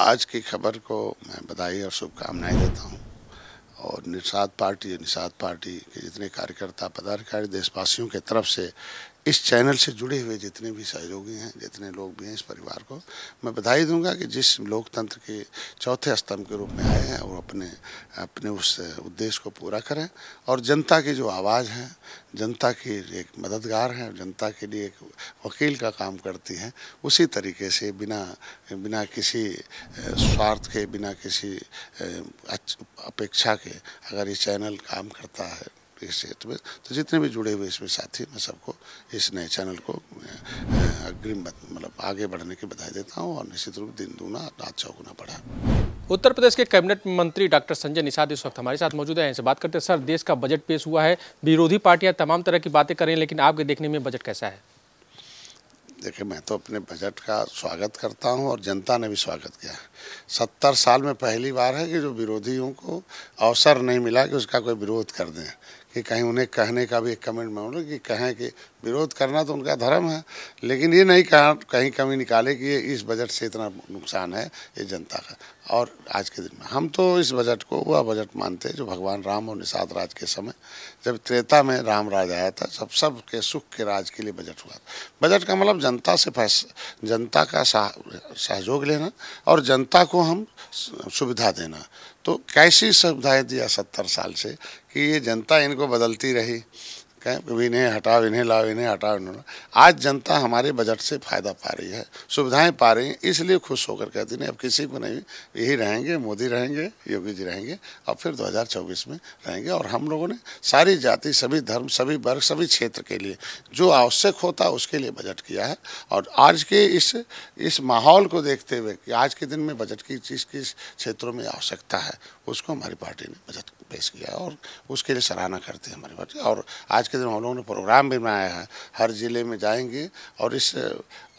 आज की खबर को मैं बधाई और शुभकामनाएं देता हूं और निषाद पार्टी निषाद पार्टी के जितने कार्यकर्ता पदाधिकारी देशवासियों के तरफ से इस चैनल से जुड़े हुए जितने भी सहयोगी हैं जितने लोग भी हैं इस परिवार को मैं बधाई दूंगा कि जिस लोकतंत्र के चौथे स्तंभ के रूप में आए हैं वो अपने अपने उस उद्देश्य को पूरा करें और जनता की जो आवाज़ है जनता की एक मददगार है जनता के लिए एक वकील का काम करती है उसी तरीके से बिना बिना किसी स्वार्थ के बिना किसी अपेक्षा के अगर ये चैनल काम करता है इस क्षेत्र में तो जितने भी जुड़े हुए इसमें साथी मैं सबको इस नए चैनल को अग्रिम मतलब आगे बढ़ने की बधाई देता हूँ और निश्चित रूप दिन दूना रात चौगुना पड़ा उत्तर प्रदेश के कैबिनेट मंत्री डॉक्टर संजय निषाद इस वक्त हमारे साथ मौजूद हैं इनसे बात करते हैं सर देश का बजट पेश हुआ है विरोधी पार्टियां तमाम तरह की बातें कर रही हैं लेकिन आपके देखने में बजट कैसा है देखिए मैं तो अपने बजट का स्वागत करता हूं और जनता ने भी स्वागत किया है सत्तर साल में पहली बार है कि जो विरोधियों को अवसर नहीं मिला कि उसका कोई विरोध कर दें कि कहीं उन्हें कहने का भी एक कमेंट मामला कि कहें कि विरोध करना तो उनका धर्म है लेकिन ये नहीं कहा कहीं कमी निकाले कि ये इस बजट से इतना नुकसान है ये जनता का और आज के दिन में हम तो इस बजट को वह बजट मानते हैं जो भगवान राम और निषाद राज के समय जब त्रेता में राम राज आया था सब सब के सुख के राज के लिए बजट हुआ बजट का मतलब जनता से फैस जनता का सहयोग लेना और जनता को हम सुविधा देना तो कैसी सुविधाएँ दिया सत्तर साल से कि ये जनता इनको बदलती रही कहें इन्हें हटाओ इन्हें लाओ इन्हें हटाओ इन्हें आज जनता हमारे बजट से फ़ायदा पा रही है सुविधाएं पा रही हैं इसलिए खुश होकर कहती नहीं अब किसी को नहीं यही रहेंगे मोदी रहेंगे योगी जी रहेंगे और फिर 2024 में रहेंगे और हम लोगों ने सारी जाति सभी धर्म सभी वर्ग सभी क्षेत्र के लिए जो आवश्यक होता है उसके लिए बजट किया है और आज के इस इस माहौल को देखते हुए कि आज के दिन में बजट की चीज़ किस क्षेत्रों में आवश्यकता है उसको हमारी पार्टी ने बजट पेश किया और उसके लिए सराहना करती है हमारी पार्टी और आज के दिन हम लोगों ने प्रोग्राम भी बनाया है हर ज़िले में जाएंगे और इस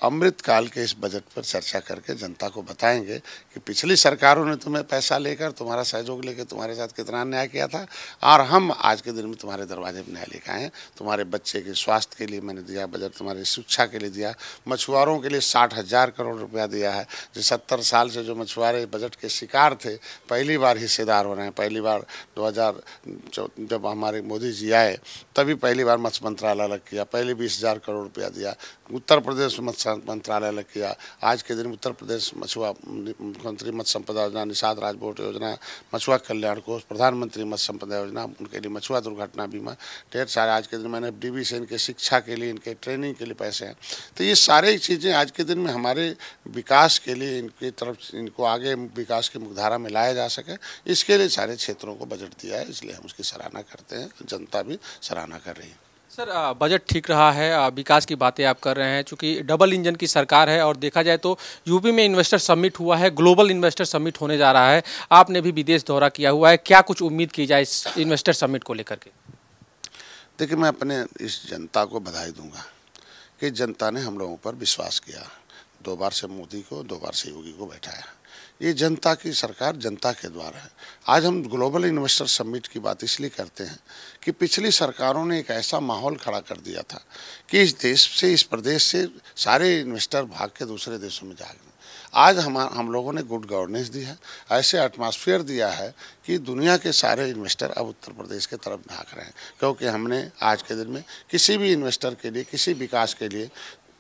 अमृत काल के इस बजट पर चर्चा करके जनता को बताएंगे कि पिछली सरकारों ने तुम्हें पैसा लेकर तुम्हारा सहयोग लेकर तुम्हारे साथ कितना अन्याय किया था और हम आज के दिन में तुम्हारे दरवाजे पर न्याय लेकर आए हैं तुम्हारे बच्चे के स्वास्थ्य के लिए मैंने दिया बजट तुम्हारी शिक्षा के लिए दिया मछुआरों के लिए साठ हज़ार करोड़ रुपया दिया है जो सत्तर साल से जो मछुआरे बजट के शिकार थे पहली बार हिस्सेदार हो रहे हैं पहली बार दो जब हमारे मोदी जी आए तभी पहली बार मत्स्य मंत्रालय अलग किया पहले बीस हज़ार करोड़ रुपया दिया उत्तर प्रदेश में मत्स्य मंत्रालय ने किया आज के दिन उत्तर प्रदेश मछुआ मुख्यमंत्री मत्स्य संपदा योजना निषाद बोर्ड योजना मछुआ कल्याण कोष प्रधानमंत्री मत्स्य संपदा योजना उनके लिए मछुआ दुर्घटना बीमा ढेर सारे आज के दिन मैंने डी से इनके शिक्षा के लिए इनके ट्रेनिंग के लिए पैसे हैं तो ये सारी चीज़ें आज के दिन में हमारे विकास के लिए इनकी तरफ इनको आगे विकास की मुखधारा में लाया जा सके इसके लिए सारे क्षेत्रों को बजट दिया है इसलिए हम उसकी सराहना करते हैं जनता भी सराहना कर रही है सर बजट ठीक रहा है विकास की बातें आप कर रहे हैं क्योंकि डबल इंजन की सरकार है और देखा जाए तो यूपी में इन्वेस्टर समिट हुआ है ग्लोबल इन्वेस्टर समिट होने जा रहा है आपने भी विदेश दौरा किया हुआ है क्या कुछ उम्मीद की जाए इस इन्वेस्टर समिट को लेकर के देखिए मैं अपने इस जनता को बधाई दूंगा कि जनता ने हम लोगों पर विश्वास किया दो बार से मोदी को दो बार से योगी को बैठाया ये जनता की सरकार जनता के द्वारा है आज हम ग्लोबल इन्वेस्टर समिट की बात इसलिए करते हैं कि पिछली सरकारों ने एक ऐसा माहौल खड़ा कर दिया था कि इस देश से इस प्रदेश से सारे इन्वेस्टर भाग के दूसरे देशों में जा गए आज हम हम लोगों ने गुड गवर्नेंस दी है ऐसे एटमॉस्फेयर दिया है कि दुनिया के सारे इन्वेस्टर अब उत्तर प्रदेश के तरफ भाग रहे हैं क्योंकि हमने आज के दिन में किसी भी इन्वेस्टर के लिए किसी विकास के लिए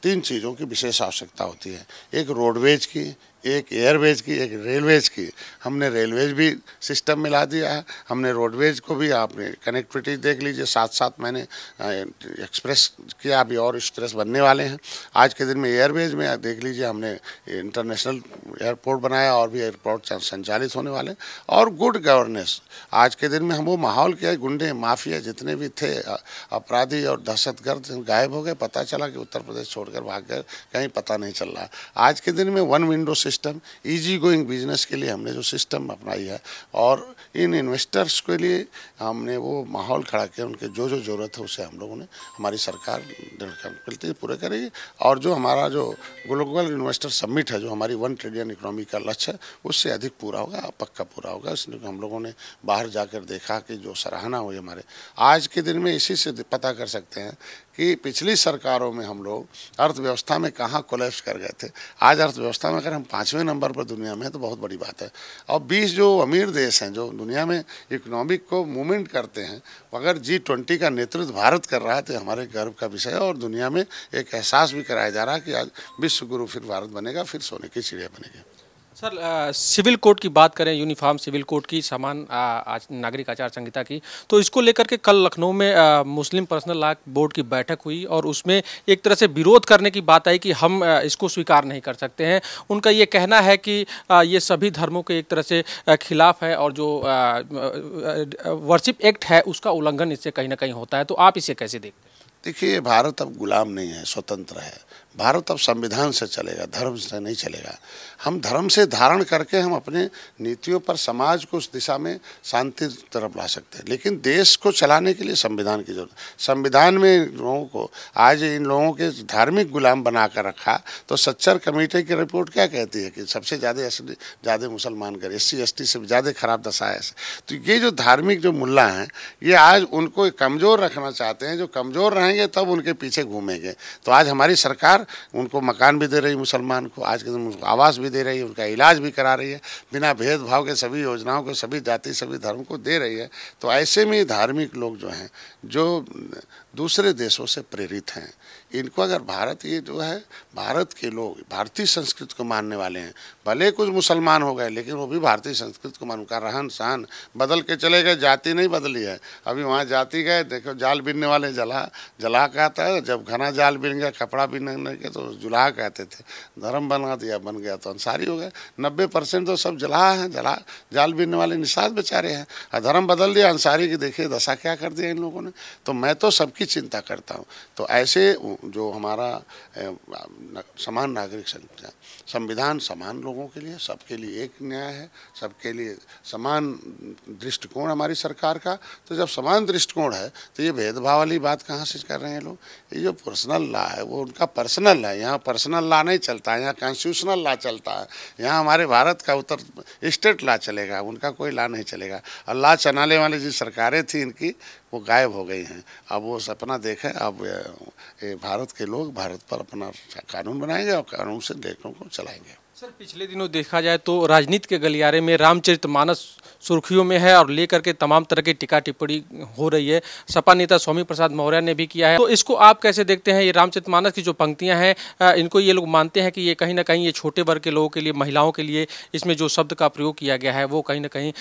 तीन चीज़ों की विशेष आवश्यकता होती है एक रोडवेज की एक एयरवेज की एक रेलवेज की हमने रेलवेज भी सिस्टम मिला दिया है हमने रोडवेज को भी आपने कनेक्टिविटी देख लीजिए साथ साथ मैंने एक्सप्रेस किया अभी और एक्सप्रेस बनने वाले हैं आज के दिन में एयरवेज में देख लीजिए हमने इंटरनेशनल एयरपोर्ट बनाया और भी एयरपोर्ट संचालित होने वाले और गुड गवर्नेंस आज के दिन में हम वो माहौल के गुंडे माफिया जितने भी थे अपराधी और दहशतगर्द गायब हो गए पता चला कि उत्तर प्रदेश छोड़कर भाग गए कहीं पता नहीं चल रहा आज के दिन में one window system easy going business के लिए हमने जो सिस्टम अपनाई है और इन इन्वेस्टर्स के लिए हमने वो माहौल खड़ा किया उनके जो जो ज़रूरत है उसे हम लोगों ने हमारी सरकार दृढ़ पूरे करेगी और जो हमारा जो ग्लोबल इन्वेस्टर समिट है जो हमारी वन ट्रिलियन इकोनॉमी का लक्ष्य है उससे अधिक पूरा होगा पक्का पूरा होगा इसलिए हम लोगों ने बाहर जाकर देखा कि जो सराहना हुई हमारे आज के दिन में इसी से पता कर सकते हैं कि पिछली सरकारों में हम लोग अर्थव्यवस्था में कहाँ कोलेप्स कर गए थे आज अर्थव्यवस्था में अगर हम पाँचवें नंबर पर दुनिया में हैं तो बहुत बड़ी बात है और 20 जो अमीर देश हैं जो दुनिया में इकोनॉमिक को मूवमेंट करते हैं अगर जी ट्वेंटी का नेतृत्व भारत कर रहा है तो हमारे गर्व का विषय है और दुनिया में एक एहसास भी कराया जा रहा है कि आज विश्व गुरु फिर भारत बनेगा फिर सोने की चिड़िया बनेगी सर आ, सिविल कोड की बात करें यूनिफॉर्म सिविल कोड की समान नागरिक आचार संहिता की तो इसको लेकर के कल लखनऊ में आ, मुस्लिम पर्सनल लॉ बोर्ड की बैठक हुई और उसमें एक तरह से विरोध करने की बात आई कि हम आ, इसको स्वीकार नहीं कर सकते हैं उनका ये कहना है कि आ, ये सभी धर्मों के एक तरह से खिलाफ है और जो वर्शिप एक्ट है उसका उल्लंघन इससे कहीं ना कहीं होता है तो आप इसे कैसे देखते हैं देखिए भारत अब गुलाम नहीं है स्वतंत्र है भारत अब संविधान से चलेगा धर्म से नहीं चलेगा हम धर्म से धारण करके हम अपने नीतियों पर समाज को उस दिशा में शांति तरफ ला सकते हैं लेकिन देश को चलाने के लिए संविधान की जरूरत संविधान में लोगों को आज इन लोगों के धार्मिक गुलाम बना कर रखा तो सच्चर कमेटी की रिपोर्ट क्या कहती है कि सबसे ज़्यादा ज़्यादा मुसलमान कर एस सी से ज़्यादा ख़राब दशा है तो ये जो धार्मिक जो मुल्ला हैं ये आज उनको कमज़ोर रखना चाहते हैं जो कमज़ोर रहेंगे तब उनके पीछे घूमेंगे तो आज हमारी सरकार सरकार उनको मकान भी दे रही है मुसलमान को आज के दिन उनको आवास भी दे रही है उनका इलाज भी करा रही है बिना भेदभाव के सभी योजनाओं को सभी जाति सभी धर्म को दे रही है तो ऐसे में धार्मिक लोग जो हैं जो दूसरे देशों से प्रेरित हैं इनको अगर भारत ये जो है भारत के लोग भारतीय संस्कृति को मानने वाले हैं भले कुछ मुसलमान हो गए लेकिन वो भी भारतीय संस्कृति को मान उनका रहन सहन बदल के चले गए जाति नहीं बदली है अभी वहाँ जाति गए देखो जाल बिनने वाले जला जला का आता है जब घना जाल बिन गया कपड़ा बिन लेके तो जुलाह कहते थे धर्म बना दिया बन गया तो अंसारी हो गए नब्बे परसेंट तो सब जलाहा हैं जला जाल बीनने वाले निषाद बेचारे हैं और धर्म बदल दिया अंसारी की देखिए दशा क्या कर दिया इन लोगों ने तो मैं तो सबकी चिंता करता हूँ तो ऐसे जो हमारा समान नागरिक संख्या संविधान समान लोगों के लिए सबके लिए एक न्याय है सबके लिए समान दृष्टिकोण हमारी सरकार का तो जब समान दृष्टिकोण है तो ये भेदभाव वाली बात कहाँ से कर रहे हैं लोग ये जो पर्सनल लॉ है वो उनका पर्सनल पर्सनल है यहाँ पर्सनल लॉ नहीं चलता है यहाँ कॉन्स्टिट्यूशनल लॉ चलता है यहाँ हमारे भारत का उत्तर स्टेट लॉ चलेगा उनका कोई लॉ नहीं चलेगा और लॉ चलाने वाली जी सरकारें थी इनकी वो गायब हो गई हैं अब वो सपना देखें अब ये भारत के लोग भारत पर अपना कानून बनाएंगे और कानून से देखों को चलाएंगे सर पिछले दिनों देखा जाए तो राजनीति के गलियारे में रामचरित मानस सुर्खियों में है और लेकर के तमाम तरह की टिका टिप्पणी हो रही है सपा नेता स्वामी प्रसाद मौर्य ने भी किया है तो इसको आप कैसे देखते हैं ये रामचरित मानस की जो पंक्तियां हैं इनको ये लोग मानते हैं कि ये कहीं ना कहीं ये छोटे वर्ग के लोगों के लिए महिलाओं के लिए इसमें जो शब्द का प्रयोग किया गया है वो कहीं ना कहीं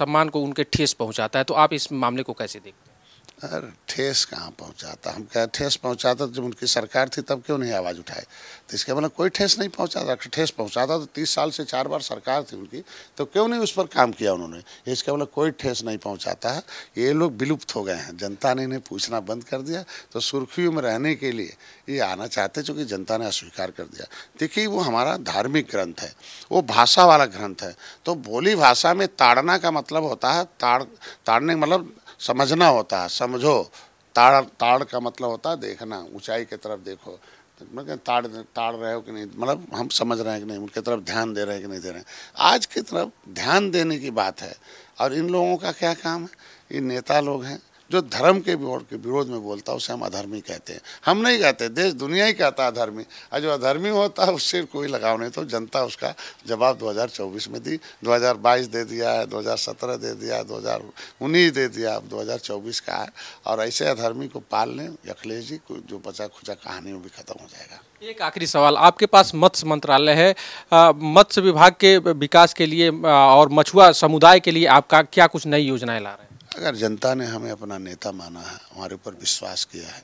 सम्मान को उनके ठेस पहुँचाता है तो आप इस मामले को कैसे देखते हैं अरे ठेस कहाँ पहुंचाता हम क्या ठेस पहुंचाता जब उनकी सरकार थी तब क्यों नहीं आवाज़ उठाए तो इसके मतलब कोई ठेस नहीं पहुंचाता ठेस पहुंचाता तो तीस साल से चार बार सरकार थी उनकी तो क्यों नहीं उस पर काम किया उन्होंने इसके मतलब कोई ठेस नहीं पहुंचाता है ये लोग विलुप्त हो गए हैं जनता ने इन्हें पूछना बंद कर दिया तो सुर्खियों में रहने के लिए ये आना चाहते चूँकि जनता ने अस्वीकार कर दिया देखिए वो हमारा धार्मिक ग्रंथ है वो भाषा वाला ग्रंथ है तो बोली भाषा में ताड़ना का मतलब होता है ताड़ ताड़ने मतलब समझना होता है समझो ताड़ ताड़ का मतलब होता है देखना ऊंचाई की तरफ देखो मतलब ताड़ ताड़ रहे हो कि नहीं मतलब हम समझ रहे हैं कि नहीं उनकी तरफ ध्यान दे रहे हैं कि नहीं दे रहे हैं आज की तरफ ध्यान देने की बात है और इन लोगों का क्या काम है ये नेता लोग हैं जो धर्म के विरोध में बोलता है उसे हम अधर्मी कहते हैं हम नहीं कहते देश दुनिया ही कहता है अधर्मी और जो अधर्मी होता है उससे कोई लगाव नहीं तो जनता उसका जवाब 2024 में दी 2022 दे दिया है 2017 दे दिया है उन्नीस दे दिया अब 2024 का है और ऐसे अधर्मी को पाल लें अखिलेश जी जो बचा खुचा कहानी वो भी खत्म हो जाएगा एक आखिरी सवाल आपके पास मत्स्य मंत्रालय है मत्स्य विभाग के विकास के लिए और मछुआ समुदाय के लिए आपका क्या कुछ नई योजनाएं ला रहे हैं अगर जनता ने हमें अपना नेता माना है हमारे ऊपर विश्वास किया है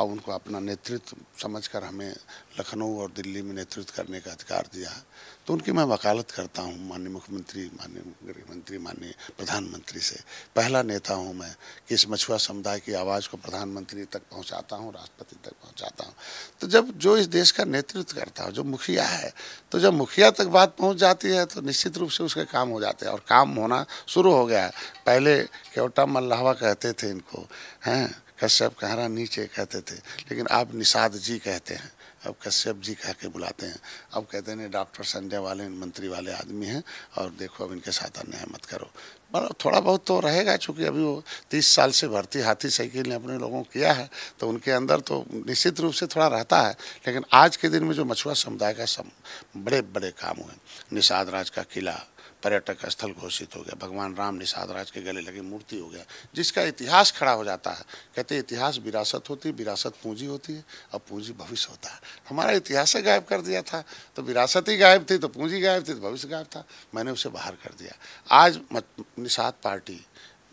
अब उनको अपना नेतृत्व समझकर हमें लखनऊ और दिल्ली में नेतृत्व करने का अधिकार दिया तो उनकी मैं वकालत करता हूँ माननीय मुख्यमंत्री माननीय गृहमंत्री माननीय प्रधानमंत्री से पहला नेता हूँ मैं कि इस मछुआ समुदाय की आवाज़ को प्रधानमंत्री तक पहुँचाता हूँ राष्ट्रपति तक पहुँचाता हूँ तो जब जो इस देश का नेतृत्व करता हो जो मुखिया है तो जब मुखिया तक बात पहुँच जाती है तो निश्चित रूप से उसके काम हो जाते हैं और काम होना शुरू हो गया है पहले केवटा मल्लावा कहते थे इनको हैं कश्यप कहरा नीचे कहते थे लेकिन आप निषाद जी कहते हैं अब कश्यप जी कह के बुलाते हैं अब कहते हैं डॉक्टर संजय वाले मंत्री वाले आदमी हैं और देखो अब इनके साथ अन्याय मत करो मतलब थोड़ा बहुत तो रहेगा चूँकि अभी वो तीस साल से भर्ती हाथी साइकिल ने अपने लोगों को किया है तो उनके अंदर तो निश्चित रूप से थोड़ा रहता है लेकिन आज के दिन में जो मछुआ समुदाय का सम बड़े बड़े काम हुए निषाद राज का किला पर्यटक स्थल घोषित हो गया भगवान राम निषाद राज के गले लगे मूर्ति हो गया जिसका इतिहास खड़ा हो जाता है कहते इतिहास विरासत होती है विरासत पूंजी होती है और पूंजी भविष्य होता है हमारा इतिहास गायब कर दिया था तो विरासत ही गायब थी तो पूंजी गायब थी तो भविष्य गायब था मैंने उसे बाहर कर दिया आज निषाद पार्टी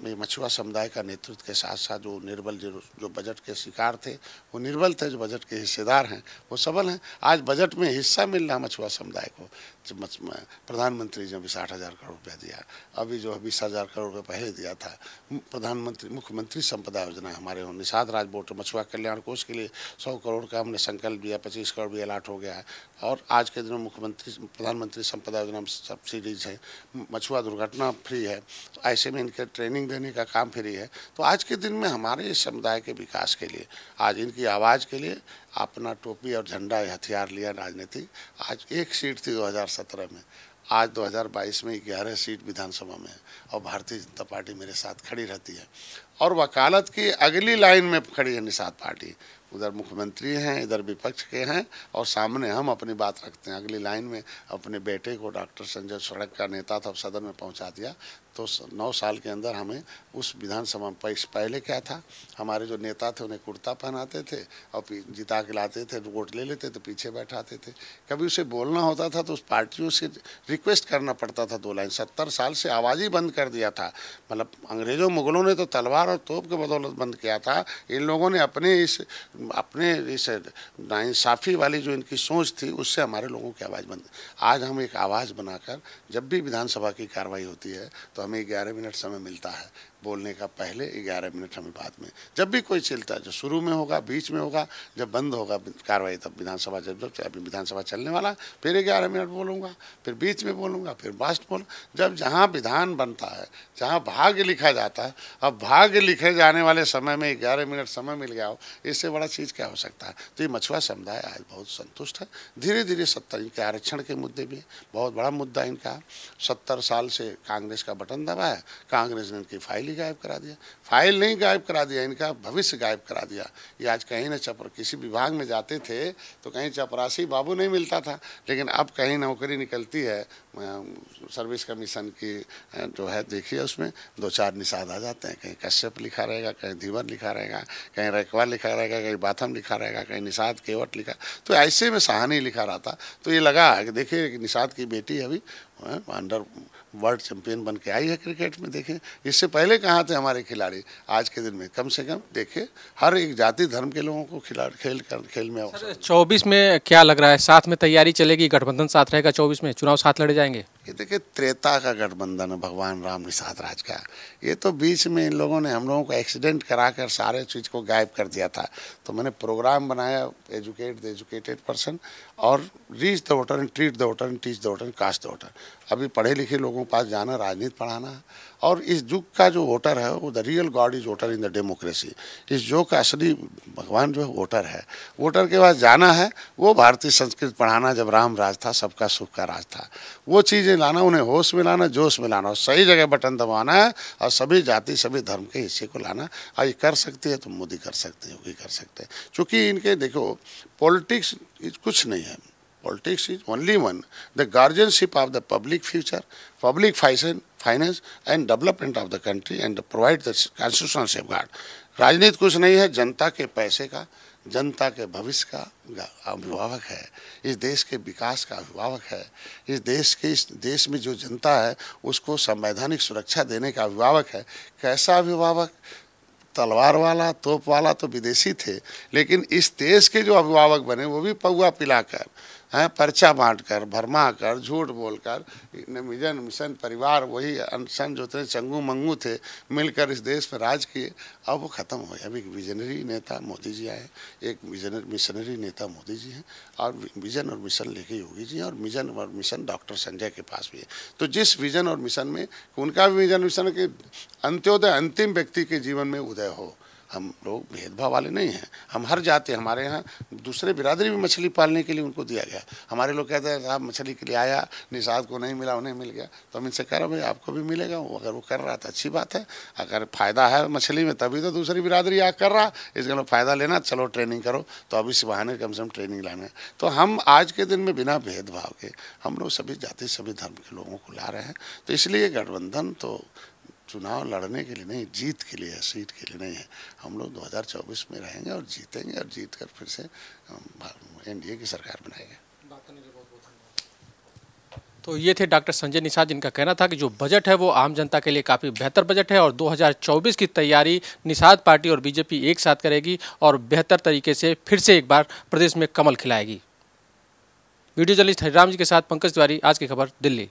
में मछुआ समुदाय का नेतृत्व के साथ साथ जो निर्बल जो जो बजट के शिकार थे वो निर्बल थे जो बजट के हिस्सेदार हैं वो सबल हैं आज बजट में हिस्सा मिल रहा मछुआ समुदाय को प्रधानमंत्री जी ने साठ हज़ार करोड़ रुपया दिया अभी जो है बीस हज़ार करोड़ रुपया पहले दिया था प्रधानमंत्री मुख्यमंत्री संपदा योजना हमारे होने निषाद राज बोर्ड मछुआ कल्याण कोष के लिए सौ करोड़ का हमने संकल्प दिया पच्चीस करोड़ भी अलाट हो गया है और आज के दिनों में मुख्यमंत्री प्रधानमंत्री संपदा योजना में सब्सिडीज है मछुआ दुर्घटना फ्री है तो ऐसे में इनके ट्रेनिंग देने का काम फ्री है तो आज के दिन में हमारे समुदाय के विकास के लिए आज इनकी आवाज़ के लिए अपना टोपी और झंडा हथियार लिया राजनीति आज एक सीट थी दो 2017 में आज 2022 में ग्यारह सीट विधानसभा में है और भारतीय जनता पार्टी मेरे साथ खड़ी रहती है और वकालत की अगली लाइन में खड़ी है निषाद पार्टी उधर मुख्यमंत्री हैं इधर विपक्ष के हैं और सामने हम अपनी बात रखते हैं अगली लाइन में अपने बेटे को डॉक्टर संजय सड़क का नेता था सदन में पहुंचा दिया तो नौ साल के अंदर हमें उस विधानसभा में पहले क्या था हमारे जो नेता थे उन्हें कुर्ता पहनाते थे और जिता के लाते थे वोट ले लेते थे पीछे बैठाते थे कभी उसे बोलना होता था तो उस पार्टियों से रिक्वेस्ट करना पड़ता था दो लाइन सत्तर साल से आवाज़ ही बंद कर दिया था मतलब अंग्रेज़ों मुगलों ने तो तलवार और तोप के बदौलत बंद किया था इन लोगों ने अपने इस अपने इस नाइंसाफ़ी वाली जो इनकी सोच थी उससे हमारे लोगों की आवाज़ बंद आज हम एक आवाज़ बनाकर जब भी विधानसभा की कार्रवाई होती है तो हमें ग्यारह मिनट समय मिलता है बोलने का पहले ग्यारह मिनट हमें बाद में जब भी कोई चिलता है जो शुरू में होगा बीच में होगा जब बंद होगा कार्रवाई तब विधानसभा जब जब अभी विधानसभा चलने वाला फिर ग्यारह मिनट बोलूँगा फिर बीच में बोलूँगा फिर लास्ट बोल जब जहाँ विधान बनता है जहाँ भाग लिखा जाता है अब भाग के लिखे जाने वाले समय में ग्यारह मिनट समय मिल गया हो इससे बड़ा चीज़ क्या हो सकता है तो ये मछुआ समुदाय आज बहुत संतुष्ट है धीरे धीरे सत्तर इनके आरक्षण के मुद्दे भी बहुत बड़ा मुद्दा इनका सत्तर साल से कांग्रेस का बटन दबा है कांग्रेस ने इनकी फाइल ही गायब करा दिया फाइल नहीं गायब करा दिया इनका भविष्य गायब करा दिया ये आज कहीं ना चपर किसी विभाग में जाते थे तो कहीं चपरासी बाबू नहीं मिलता था लेकिन अब कहीं नौकरी निकलती है सर्विस कमीशन की जो है देखिए उसमें दो चार निषाद आ जाते हैं कहीं कश्यप लिखा रहेगा कहीं धीवर लिखा रहेगा कहीं रेखवा लिखा रहेगा कहीं बाथम लिखा रहेगा कहीं निषाद केवट लिखा तो ऐसे में सहानी लिखा रहा था तो ये लगा कि देखिए निषाद की बेटी अभी अंडर वर्ल्ड चैंपियन बन के आई है क्रिकेट में देखें इससे पहले कहाँ थे हमारे खिलाड़ी आज के दिन में कम से कम देखें हर एक जाति धर्म के लोगों को खिलाड़ी खेल कर खेल में चौबीस में क्या लग रहा है साथ में तैयारी चलेगी गठबंधन साथ रहेगा चौबीस में चुनाव साथ लड़े जाएंगे ये देखिए त्रेता का गठबंधन है भगवान राम निषाद राज का ये तो बीच में इन लोगों ने हम लोगों को एक्सीडेंट करा कर सारे चीज़ को गायब कर दिया था तो मैंने प्रोग्राम बनाया एजुकेट द एजुकेटेड पर्सन और reach the voter and treat the voter and teach the voter and cast the voter अभी पढ़े लिखे लोगों के पास जाना राजनीति पढ़ाना और इस युग का जो वोटर है वो the real god is voter in the democracy इस युग का असली भगवान जो है वोटर है वोटर के पास जाना है वो भारतीय संस्कृत पढ़ाना जब राम राज था सबका सुख का राज था वो चीज़ें लाना उन्हें होश में लाना जोश में लाना और सही जगह बटन दबाना है और सभी जाति सभी धर्म के हिस्से को लाना और हाँ, ये कर सकती है तो मोदी कर सकते हैं योगी कर सकते हैं चूँकि इनके देखो पॉलिटिक्स कुछ नहीं है politics is only one, the guardianship of the public future, public finance and development of the country and provide the constitutional safeguard. राजनीति कुछ नहीं है जनता के पैसे का जनता के भविष्य का अभिभावक है इस देश के विकास का अभिभावक है इस देश के इस देश में जो जनता है उसको संवैधानिक सुरक्षा देने का अभिभावक है कैसा अभिभावक तलवार वाला तोप वाला तो विदेशी थे लेकिन इस देश के जो अभिभावक बने वो भी पौआ पिलाकर हैं पर्चा बांट कर भरमा कर झूठ बोलकर मिजन मिशन परिवार वही अनशन जो थे चंगू मंगू थे मिलकर इस देश पर राज किए अब वो ख़त्म हो गया अभी एक विजनरी नेता मोदी जी आए एक विजनरी मिशनरी नेता मोदी जी हैं और विजन और मिशन लेके योगी जी हैं और विजन और मिशन डॉक्टर संजय के पास भी है तो जिस विजन और मिशन में उनका भी विजन मिशन के अंत्योदय अंतिम व्यक्ति के जीवन में उदय हो हम लोग भेदभाव वाले नहीं हैं हम हर जाते हमारे यहाँ दूसरे बिरादरी भी मछली पालने के लिए उनको दिया गया हमारे लोग कहते हैं आप मछली के लिए आया निषाद को नहीं मिला उन्हें मिल गया तो हम इनसे कह रहे भाई आपको भी मिलेगा वो अगर वो कर रहा तो अच्छी बात है अगर फ़ायदा है मछली में तभी तो दूसरी बिरादरी आ कर रहा इसके लिए फ़ायदा लेना चलो ट्रेनिंग करो तो अभी इस बहाने कम से कम ट्रेनिंग लाने तो हम आज के दिन में बिना भेदभाव के हम लोग सभी जाति सभी धर्म के लोगों को ला रहे हैं तो इसलिए गठबंधन तो चुनाव लड़ने के लिए नहीं जीत के लिए है सीट के लिए नहीं है हम लोग 2024 में रहेंगे और जीतेंगे और जीत कर फिर से एनडीए की सरकार बनाएंगे तो ये थे डॉक्टर संजय निषाद जिनका कहना था कि जो बजट है वो आम जनता के लिए काफ़ी बेहतर बजट है और 2024 की तैयारी निषाद पार्टी और बीजेपी एक साथ करेगी और बेहतर तरीके से फिर से एक बार प्रदेश में कमल खिलाएगी वीडियो जर्नलिस्ट हरिराम जी के साथ पंकज तिवारी आज की खबर दिल्ली